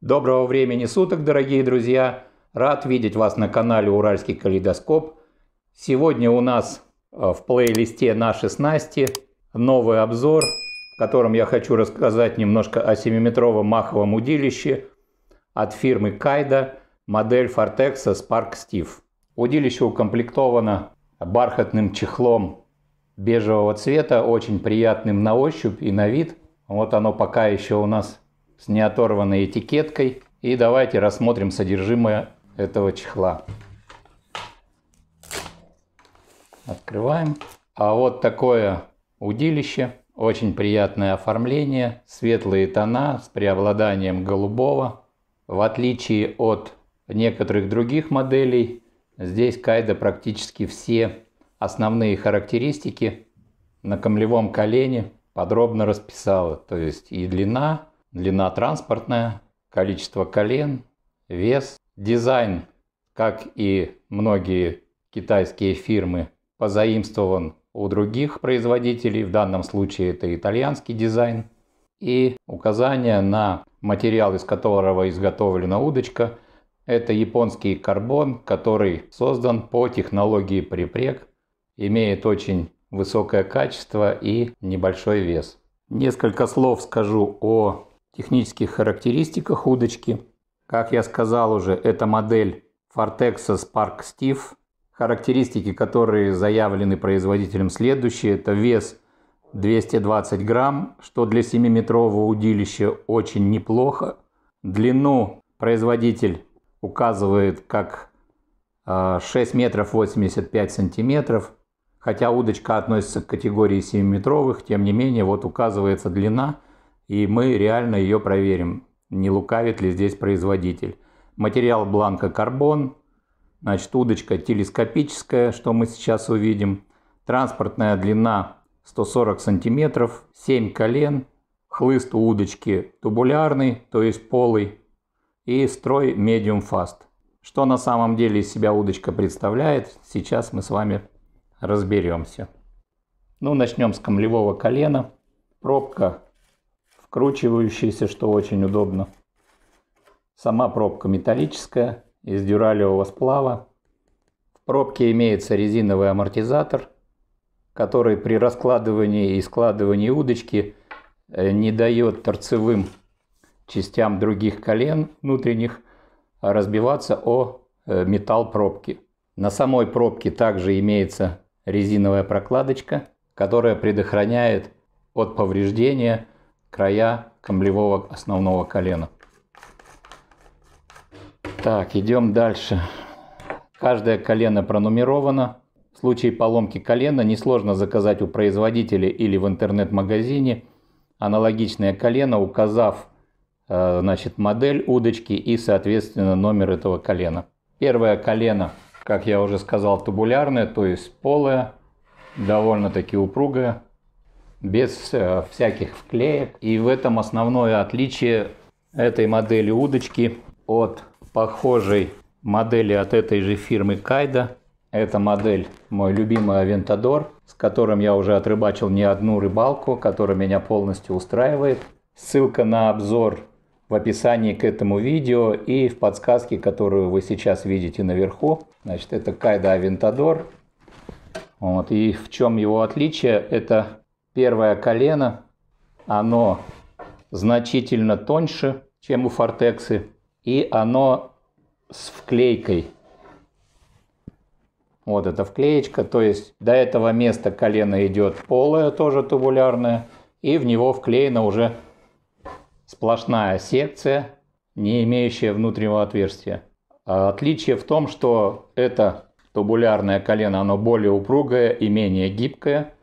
Доброго времени суток, дорогие друзья! Рад видеть вас на канале Уральский калейдоскоп. Сегодня у нас э, в плейлисте «Наши снасти» новый обзор, в котором я хочу рассказать немножко о 7-метровом маховом удилище от фирмы Кайда, модель Фортекса Spark Steve. Удилище укомплектовано бархатным чехлом бежевого цвета, очень приятным на ощупь и на вид. Вот оно пока еще у нас с неоторванной этикеткой. И давайте рассмотрим содержимое этого чехла. Открываем. А вот такое удилище. Очень приятное оформление, светлые тона с преобладанием голубого. В отличие от некоторых других моделей, Здесь кайда практически все основные характеристики на камлевом колене подробно расписала. То есть и длина, длина транспортная, количество колен, вес, дизайн, как и многие китайские фирмы, позаимствован у других производителей, в данном случае это итальянский дизайн, и указание на материал, из которого изготовлена удочка – это японский карбон, который создан по технологии припрек, имеет очень высокое качество и небольшой вес. Несколько слов скажу о технических характеристиках удочки. Как я сказал уже, это модель Fortexa Spark Steve. Характеристики, которые заявлены производителем следующие, это вес 220 грамм, что для 7-метрового удилища очень неплохо. Длину производитель указывает как 6 а, метров 85 сантиметров. Хотя удочка относится к категории 7-метровых, тем не менее, вот указывается длина, и мы реально ее проверим, не лукавит ли здесь производитель. Материал бланка карбон, значит, удочка телескопическая, что мы сейчас увидим. Транспортная длина 140 сантиметров, 7 колен, хлыст у удочки тубулярный, то есть полый, и строй Medium Fast. Что на самом деле из себя удочка представляет, сейчас мы с вами разберемся. Ну, начнем с камлевого колена. Пробка вкручивающаяся, что очень удобно. Сама пробка металлическая, из дюралевого сплава. В пробке имеется резиновый амортизатор, который при раскладывании и складывании удочки э, не дает торцевым частям других колен внутренних разбиваться о э, металл пробки. На самой пробке также имеется резиновая прокладочка, которая предохраняет от повреждения края камлевого основного колена. Так, идем дальше. Каждое колено пронумеровано. В случае поломки колена несложно заказать у производителя или в интернет-магазине аналогичное колено, указав Э, значит, модель удочки и, соответственно, номер этого колена. Первое колено, как я уже сказал, тубулярное то есть полое, довольно-таки упругое, без э, всяких вклеек. И в этом основное отличие этой модели удочки от похожей модели от этой же фирмы Кайда. Это модель мой любимый Авентадор, с которым я уже отрыбачил не одну рыбалку, которая меня полностью устраивает. Ссылка на обзор в описании к этому видео и в подсказке, которую вы сейчас видите наверху. Значит, это Кайда Авентадор. Вот. И в чем его отличие? Это первое колено, оно значительно тоньше, чем у фортексы, и оно с вклейкой. Вот эта вклеечка, то есть до этого места колено идет полое, тоже тубулярное, и в него вклеена уже сплошная секция, не имеющая внутреннего отверстия. А отличие в том, что это тубулярное колено, оно более упругое и менее гибкое,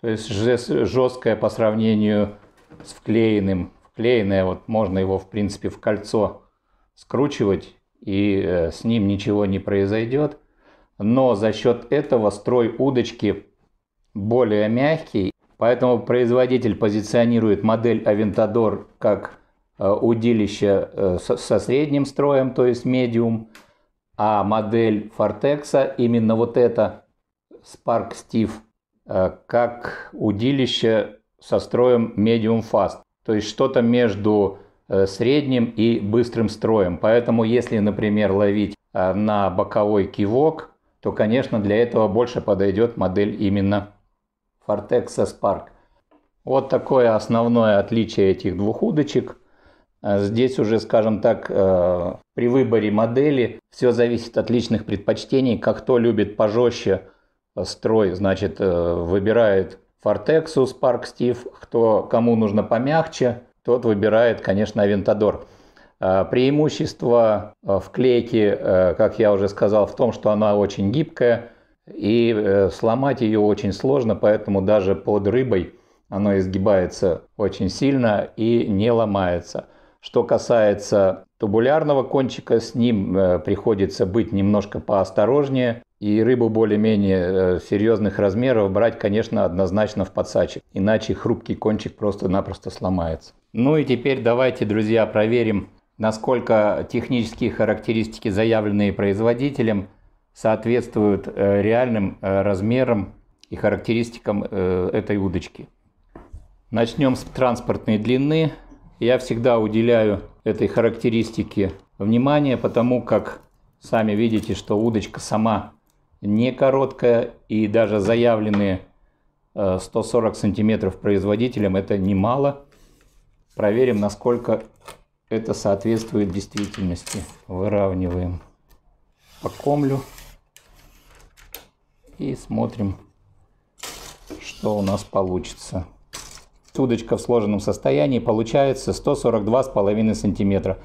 то есть жесткое по сравнению с вклеенным. Вклеенное, вот можно его в принципе в кольцо скручивать, и э, с ним ничего не произойдет. Но за счет этого строй удочки более мягкий Поэтому производитель позиционирует модель Aventador как э, удилище э, со средним строем, то есть медиум, а модель Фортекса, именно вот это Spark Steve, э, как удилище со строем medium fast, то есть что-то между средним и быстрым строем. Поэтому если, например, ловить на боковой кивок, то, конечно, для этого больше подойдет модель именно Vortex Spark. Вот такое основное отличие этих двух удочек. Э, здесь уже, скажем так, э, при выборе модели все зависит от личных предпочтений. Как кто любит пожестче э, строй, значит, выбирает Fortexus Spark Steve. Кто, кому нужно помягче, тот выбирает, конечно, Aventador. Преимущество вклейки, как я уже сказал, в том, что она очень гибкая, и э, сломать ее очень сложно, поэтому даже под рыбой оно изгибается очень сильно и не ломается. Что касается тубулярного кончика, с ним э, приходится быть немножко поосторожнее. И рыбу более-менее э, серьезных размеров брать, конечно, однозначно в подсачек. Иначе хрупкий кончик просто-напросто сломается. Ну и теперь давайте, друзья, проверим, насколько технические характеристики, заявленные производителем, соответствуют э, реальным э, размерам и характеристикам э, этой удочки. Начнем с транспортной длины. Я всегда уделяю этой характеристике внимание, потому как сами видите, что удочка сама не короткая и даже заявленные 140 сантиметров производителем это немало. Проверим, насколько это соответствует действительности. Выравниваем по комлю и смотрим, что у нас получится. Удочка в сложенном состоянии получается 142,5 сантиметра.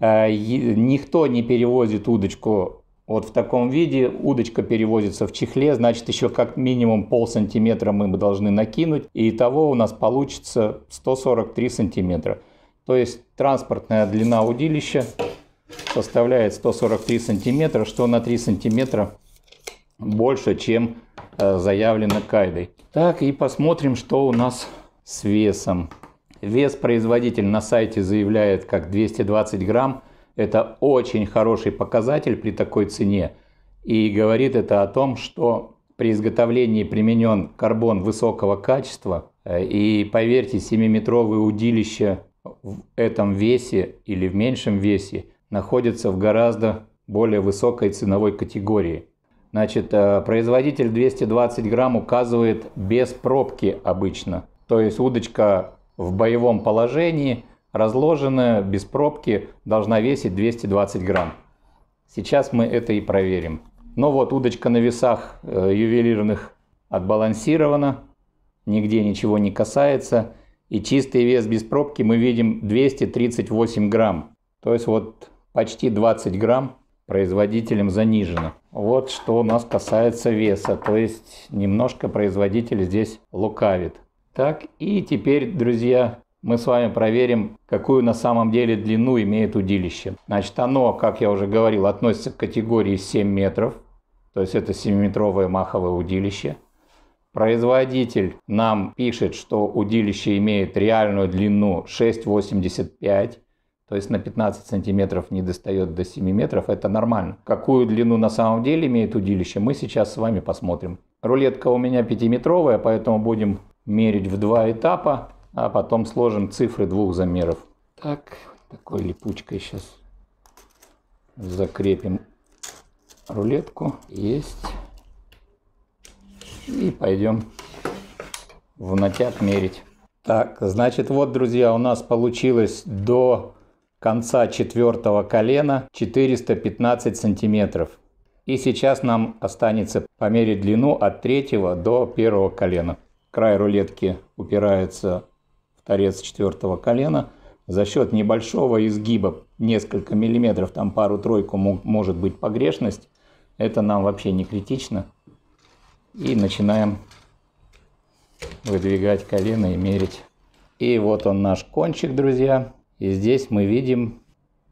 Э, никто не перевозит удочку вот в таком виде. Удочка перевозится в чехле, значит еще как минимум пол сантиметра мы должны накинуть. И того у нас получится 143 сантиметра. То есть транспортная длина удилища составляет 143 сантиметра, что на 3 сантиметра больше, чем э, заявлено кайдой. Так, и посмотрим, что у нас с весом. Вес производитель на сайте заявляет как 220 грамм. Это очень хороший показатель при такой цене. И говорит это о том, что при изготовлении применен карбон высокого качества. Э, и поверьте, 7-метровые удилища в этом весе или в меньшем весе находятся в гораздо более высокой ценовой категории. Значит, э, производитель 220 грамм указывает без пробки обычно. То есть удочка в боевом положении, разложенная, без пробки, должна весить 220 грамм. Сейчас мы это и проверим. Но ну вот удочка на весах э, ювелирных отбалансирована, нигде ничего не касается. И чистый вес без пробки мы видим 238 грамм. То есть вот почти 20 грамм производителем занижено. Вот что у нас касается веса, то есть немножко производитель здесь лукавит. Так, и теперь, друзья, мы с вами проверим, какую на самом деле длину имеет удилище. Значит, оно, как я уже говорил, относится к категории 7 метров, то есть это 7-метровое маховое удилище. Производитель нам пишет, что удилище имеет реальную длину 6,85 то есть на 15 сантиметров не достает до 7 метров, это нормально. Какую длину на самом деле имеет удилище, мы сейчас с вами посмотрим. Рулетка у меня 5-метровая, поэтому будем мерить в два этапа, а потом сложим цифры двух замеров. Так, такой липучкой сейчас закрепим рулетку. Есть. И пойдем в натяг мерить. Так, значит, вот, друзья, у нас получилось до конца четвертого колена 415 сантиметров. И сейчас нам останется померить длину от третьего до первого колена. Край рулетки упирается в торец четвертого колена. За счет небольшого изгиба, несколько миллиметров, там пару-тройку может быть погрешность, это нам вообще не критично. И начинаем выдвигать колено и мерить. И вот он наш кончик, друзья. И здесь мы видим,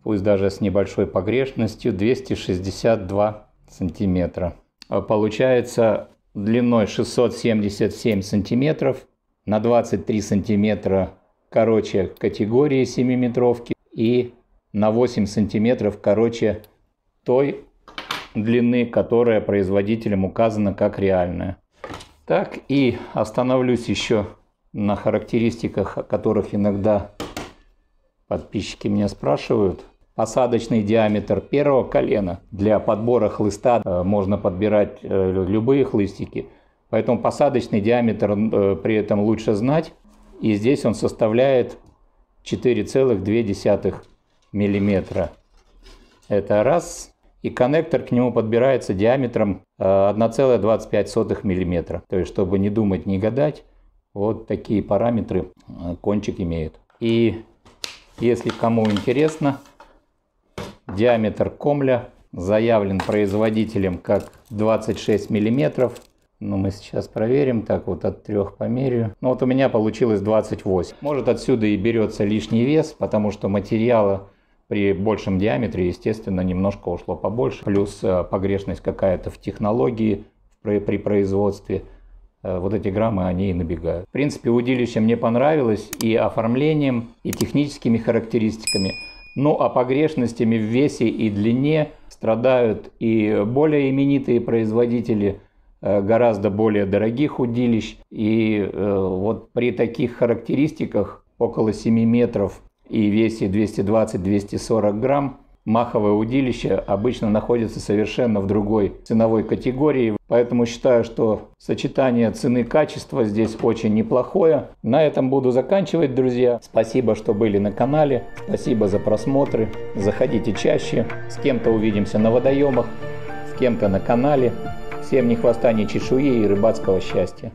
пусть даже с небольшой погрешностью, 262 сантиметра. Э, получается длиной 677 сантиметров, на 23 сантиметра короче категории 7-метровки и на 8 сантиметров короче той длины, которая производителем указана как реальная. Так, и остановлюсь еще на характеристиках, о которых иногда Подписчики меня спрашивают. посадочный диаметр первого колена. Для подбора хлыста э, можно подбирать э, любые хлыстики. Поэтому посадочный диаметр э, при этом лучше знать. И здесь он составляет 4,2 миллиметра. Это раз. И коннектор к нему подбирается диаметром 1,25 миллиметра. То есть, чтобы не думать, не гадать, вот такие параметры кончик имеет. И если кому интересно, диаметр комля заявлен производителем как 26 миллиметров, Но ну, мы сейчас проверим, так вот от трех померю. Ну вот у меня получилось 28. Может отсюда и берется лишний вес, потому что материала при большем диаметре, естественно, немножко ушло побольше. Плюс э, погрешность какая-то в технологии при производстве – Э, вот эти граммы, они и набегают. В принципе, удилище мне понравилось и оформлением, и техническими характеристиками. Ну а погрешностями в весе и длине страдают и более именитые производители э, гораздо более дорогих удилищ. И э, вот при таких характеристиках около 7 метров и весе 220-240 грамм Маховое удилище обычно находится совершенно в другой ценовой категории, поэтому считаю, что сочетание цены и качества здесь очень неплохое. На этом буду заканчивать, друзья. Спасибо, что были на канале, спасибо за просмотры, заходите чаще, с кем-то увидимся на водоемах, с кем-то на канале. Всем ни хвоста, ни чешуи и рыбацкого счастья!